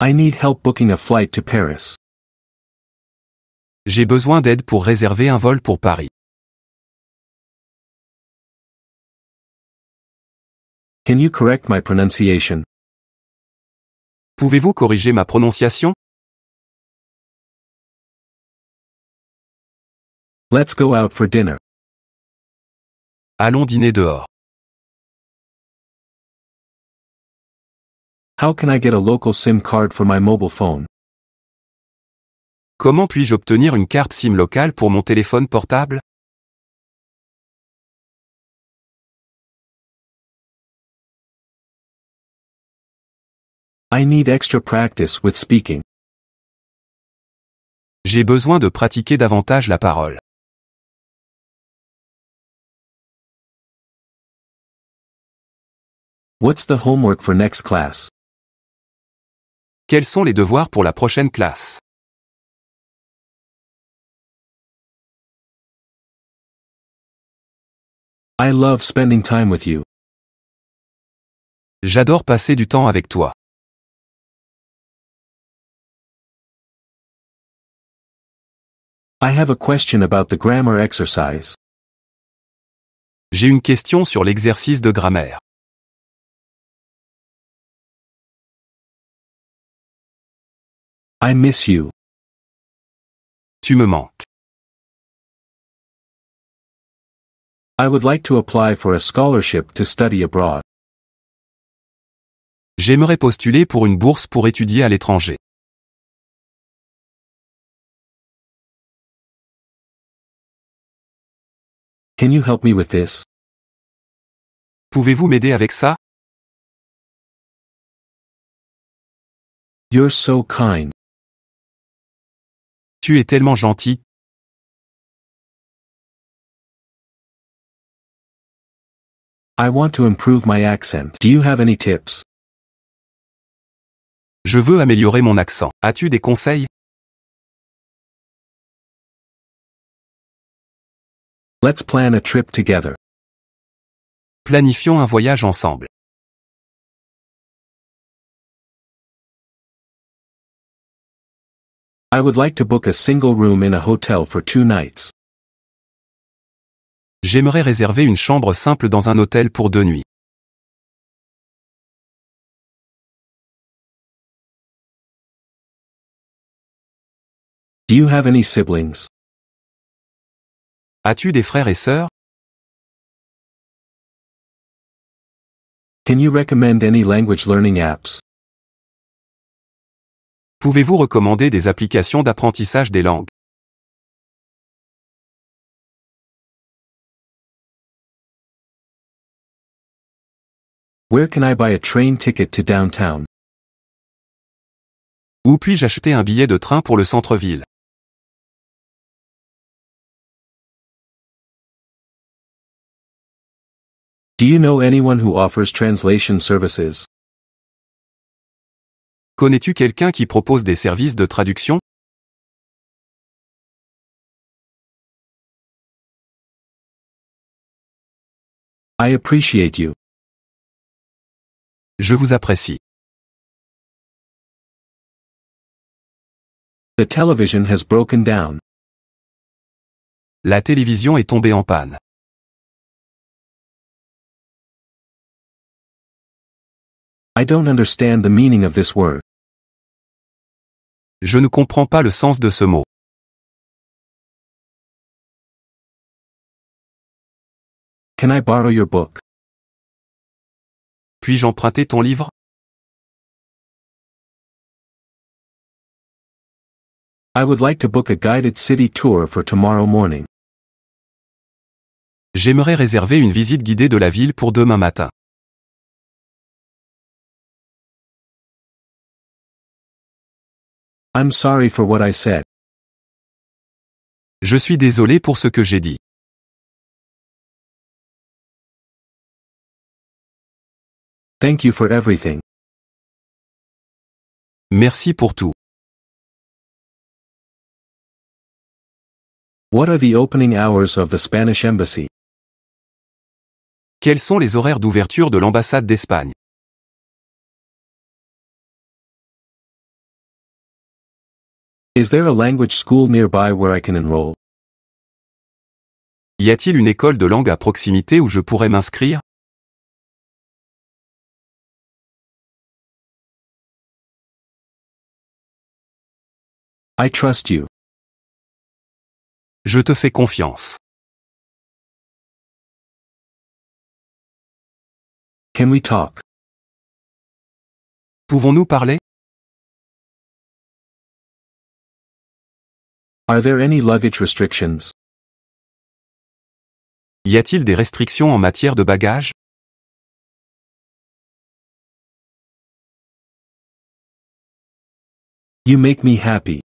I need help booking a flight to Paris. J'ai besoin d'aide pour réserver un vol pour Paris. Can you correct my pronunciation? Pouvez-vous corriger ma prononciation? Let's go out for dinner. Allons dîner dehors. How can I get a local SIM card for my mobile phone? Comment puis-je obtenir une carte SIM locale pour mon téléphone portable I need extra practice with speaking. J'ai besoin de pratiquer davantage la parole. What's the homework for next class? Quels sont les devoirs pour la prochaine classe I love spending time with you. J'adore passer du temps avec toi. I have a question about the grammar exercise. J'ai une question sur l'exercice de grammaire. I miss you. Tu me manques. I would like to apply for a scholarship to study abroad. J'aimerais postuler pour une bourse pour étudier à l'étranger. Can you help me with this? Pouvez-vous m'aider avec ça? You're so kind. Tu es tellement gentil. I want to improve my accent. Do you have any tips? Je veux améliorer mon accent. As-tu des conseils? Let's plan a trip together. Planifions un voyage ensemble. I would like to book a single room in a hotel for two nights. J'aimerais réserver une chambre simple dans un hôtel pour deux nuits. Do you have any siblings? As-tu des frères et sœurs? Can you recommend any language learning apps? Pouvez-vous recommander des applications d'apprentissage des langues Where can I buy a train ticket to downtown? Où puis-je acheter un billet de train pour le centre-ville? Do you know anyone who offers translation services? Connais-tu quelqu'un qui propose des services de traduction I appreciate you. Je vous apprécie. The television has broken down. La télévision est tombée en panne. I don't understand the meaning of this word. Je ne comprends pas le sens de ce mot. Can I borrow your book? Puis-je emprunter ton livre? I would like to book a guided city tour for tomorrow morning. J'aimerais réserver une visite guidée de la ville pour demain matin. for what I said. Je suis désolé pour ce que j'ai dit. Thank you for everything. Merci pour tout. the Spanish Quels sont les horaires d'ouverture de l'ambassade d'Espagne Y a-t-il une école de langue à proximité où je pourrais m'inscrire I trust you. Je te fais confiance. Can we talk? Pouvons-nous parler Are there any luggage restrictions? Y a-t-il des restrictions en matière de bagages? You make me happy.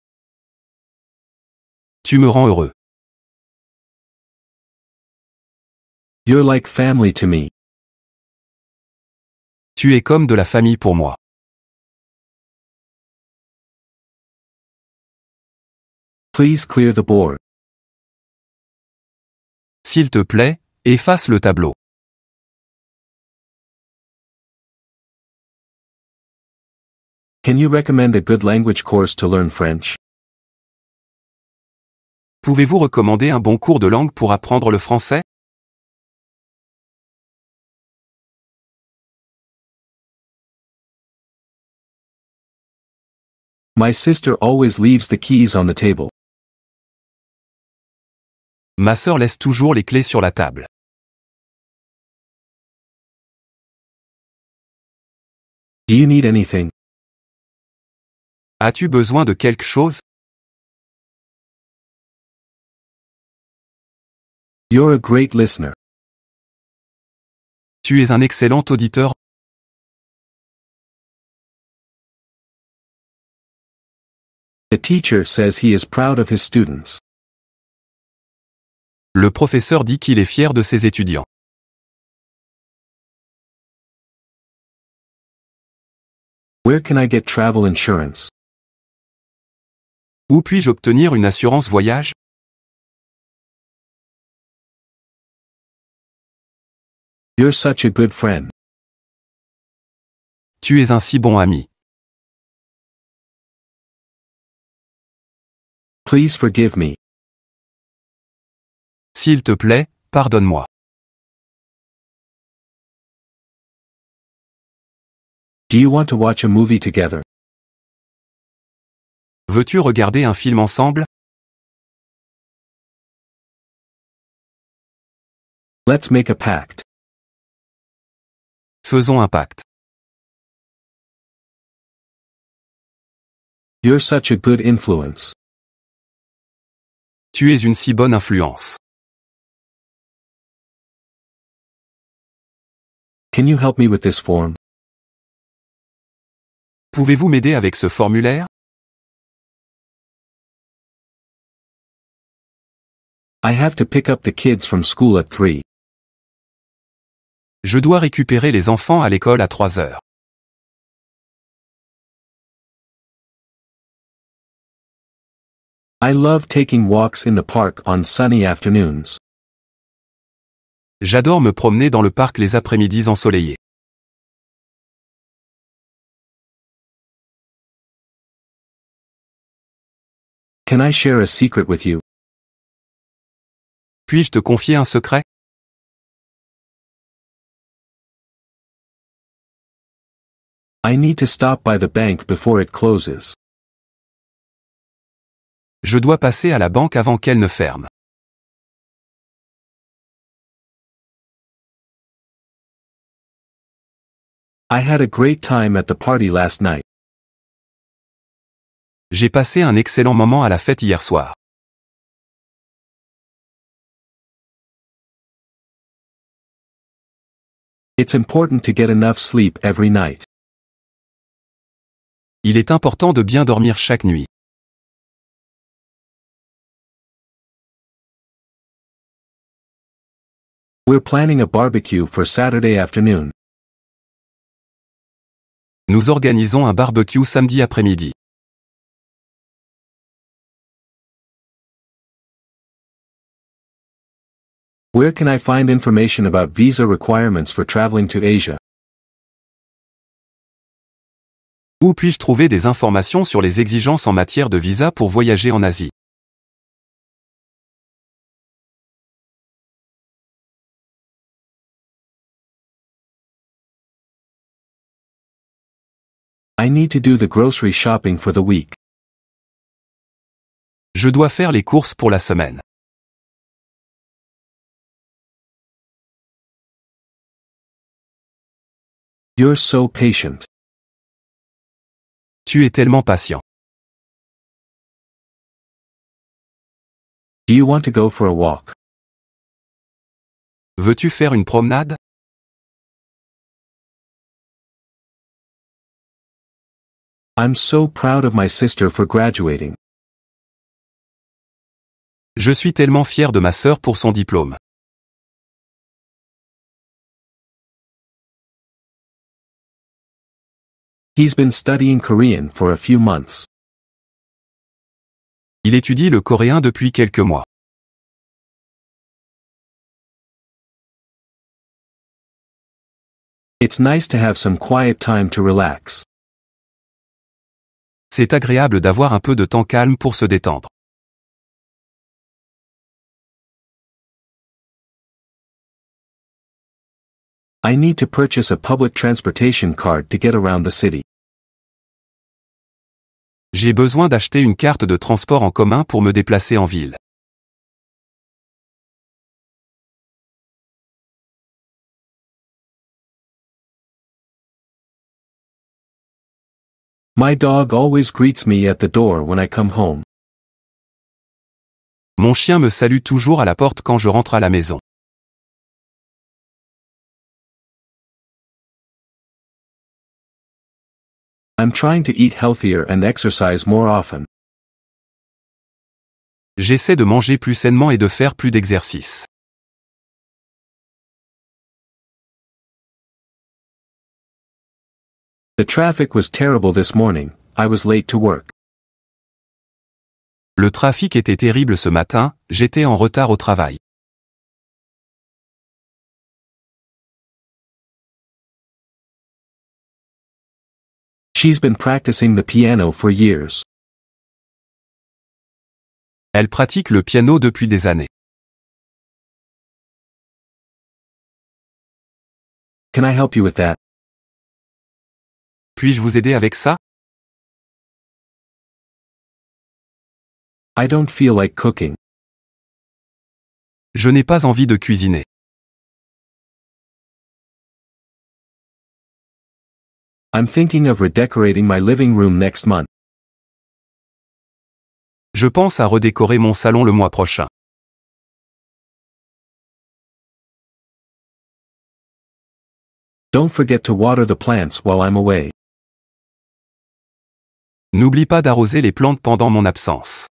Tu me rends heureux. You're like family to me. Tu es comme de la famille pour moi. Please clear the board. S'il te plaît, efface le tableau. Can you recommend a good language course to learn French? Pouvez-vous recommander un bon cours de langue pour apprendre le français? My sister always leaves the keys on the table. Ma sœur laisse toujours les clés sur la table. Do you need anything? As-tu besoin de quelque chose? You're a great listener. Tu es un excellent auditeur. The teacher says he is proud of his students le professeur dit qu'il est fier de ses étudiants. Where can I get travel insurance? Où puis-je obtenir une assurance voyage? You're such a good friend. Tu es un si bon ami. Please forgive me. S'il te plaît, pardonne-moi. Do you want to watch a movie together? Veux-tu regarder un film ensemble? Let's make a pact. Faisons un pacte. You're such a good influence. Tu es une si bonne influence. Can you help me with this form? Pouvez-vous m'aider avec ce formulaire? I have to pick up the kids from school at 3. Je dois récupérer les enfants à l'école à 3 heures. I love taking walks in the park on sunny afternoons. J'adore me promener dans le parc les après-midis ensoleillés. Can I share a secret with you? Puis-je te confier un secret? I need to stop by the bank before it closes. Je dois passer à la banque avant qu'elle ne ferme. I had a great time at the party last night. J'ai passé un excellent moment à la fête hier soir. It's important to get enough sleep every night. Il est important de bien dormir chaque nuit. We're planning a barbecue for Saturday afternoon. Nous organisons un barbecue samedi après-midi. information requirements to Où puis-je trouver des informations sur les exigences en matière de visa pour voyager en Asie? need to do the grocery shopping for the week. Je dois faire les courses pour la semaine. You're so patient. Tu es tellement patient. Do you want to go for a walk? Veux-tu faire une promenade? I'm so proud of my sister for graduating. Je suis tellement fier de ma sœur pour son diplôme. He's been studying Korean for a few months. Il étudie le coréen depuis quelques mois. It's nice to have some quiet time to relax. c'est agréable d'avoir un peu de temps calme pour se détendre. I need to purchase a public transportation card to get around the city. J'ai besoin d'acheter une carte de transport en commun pour me déplacer en ville. My dog always greets me at the door when I come home. Mon chien me salue toujours à la porte quand je rentre à la maison. I'm trying to eat healthier and exercise more often. J'essaie de manger plus sainement et de faire plus d'exercice. The traffic was terrible this morning, I was late to work. Le trafic était terrible ce matin, j'étais en retard au travail. She's been practicing the piano for years. Elle pratique le piano depuis des années. Can I help you with that? Puis-je vous aider avec ça? I don't feel like cooking. Je n'ai pas envie de cuisiner. I'm thinking of redecorating my living room next month. Je pense à redécorer mon salon le mois prochain. Don't forget to water the plants while I'm away. N'oublie pas d'arroser les plantes pendant mon absence.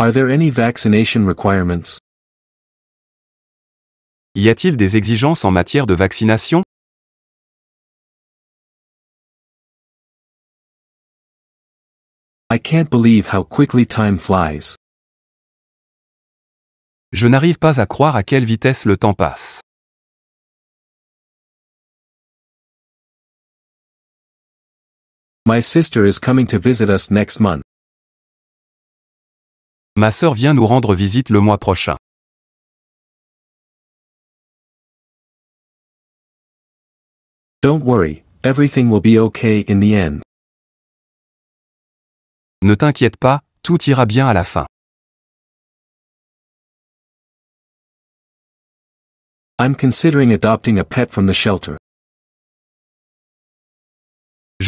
Y a-t-il des exigences en matière de vaccination? Je n'arrive pas à croire à quelle vitesse le temps passe. My sister is coming to visit us next month. Ma sœur vient nous rendre visite le mois prochain. Don't worry, everything will be okay in the end. Ne t'inquiète pas, tout ira bien à la fin. I'm considering adopting a pet from the shelter.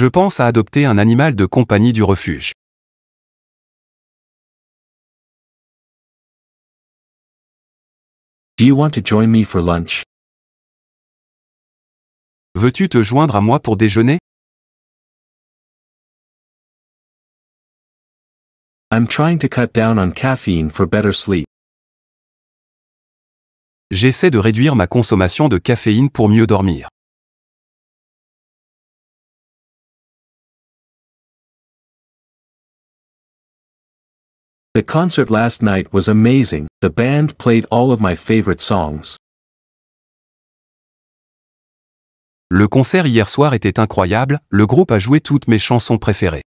je pense à adopter un animal de compagnie du refuge. want me for lunch? Veux-tu te joindre à moi pour déjeuner? for sleep. J'essaie de réduire ma consommation de caféine pour mieux dormir. concert last night was amazing, the band played all of my favorite songs. Le concert hier soir était incroyable, le groupe a joué toutes mes chansons préférées.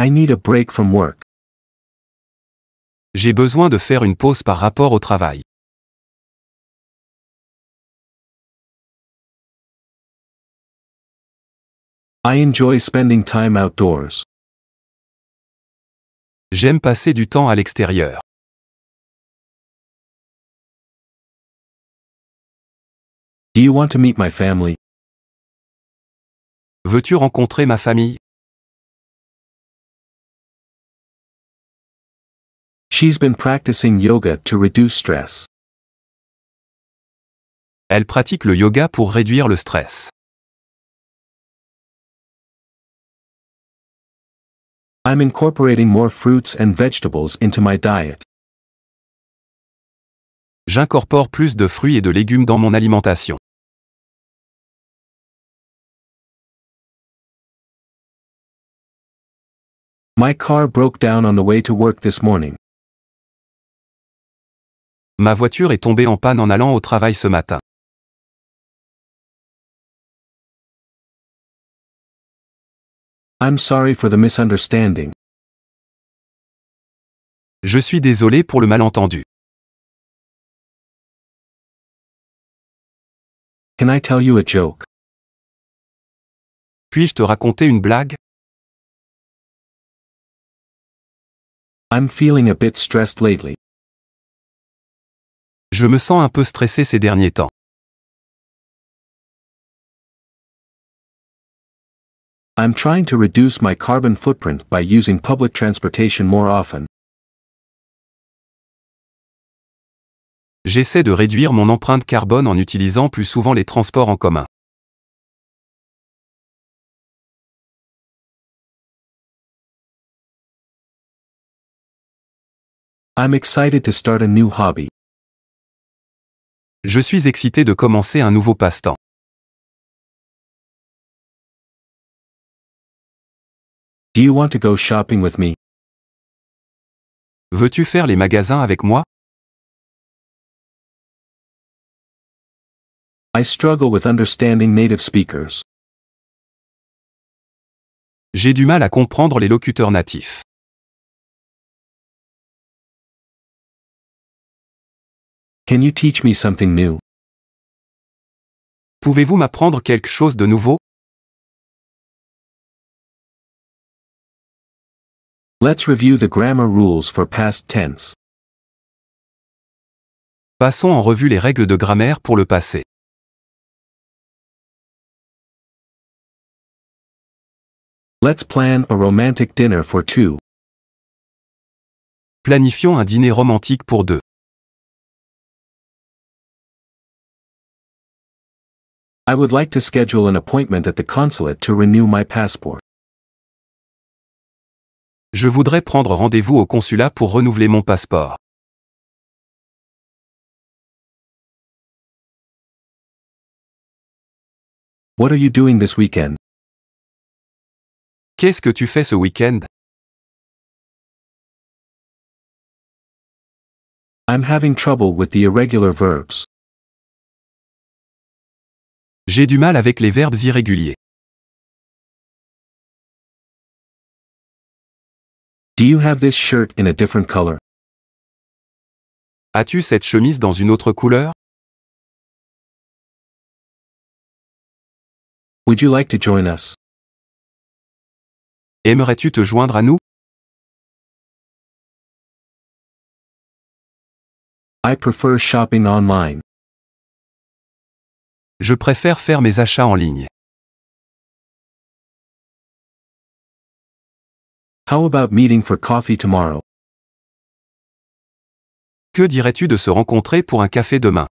I need a break from work. J'ai besoin de faire une pause par rapport au travail. I enjoy spending time outdoors. J'aime passer du temps à l'extérieur. Do you want to meet my family? Veux-tu rencontrer ma famille? She's been practicing yoga to reduce stress. Elle pratique le yoga pour réduire le stress. I'm incorporating more fruits and vegetables into my diet. J'incorpore plus de fruits et de légumes dans mon alimentation. My car broke down on the way to work this morning. Ma voiture est tombée en panne en allant au travail ce matin. I'm sorry for the misunderstanding. Je suis désolé pour le malentendu. Can I tell you a joke? Puis-je te raconter une blague? I'm feeling a bit stressed lately. Je me sens un peu stressé ces derniers temps. trying to my using more often. J'essaie de réduire mon empreinte carbone en utilisant plus souvent les transports en commun. I'm excited to start a new hobby. Je suis excité de commencer un nouveau passe-temps. Do you want to go shopping with me? Veux-tu faire les magasins avec moi? I struggle with understanding native speakers. J'ai du mal à comprendre les locuteurs natifs. Can you teach me something new? Pouvez-vous m'apprendre quelque chose de nouveau? Let's review the grammar rules for past tense. Passons en revue les règles de grammaire pour le passé. Let's plan a romantic dinner for two. Planifions un dîner romantique pour deux. I would like to schedule an appointment at the consulate to renew my passport. Je voudrais prendre rendez-vous au consulat pour renouveler mon passeport. What are you doing this weekend? Qu'est-ce que tu fais ce week-end? I'm having trouble with the irregular verbs. J'ai du mal avec les verbes irréguliers. Do you have this shirt in a different color? As-tu cette chemise dans une autre couleur? Would you like to join us? Aimerais-tu te joindre à nous? I prefer shopping online. Je préfère faire mes achats en ligne. How about meeting for coffee tomorrow? Que dirais-tu de se rencontrer pour un café demain?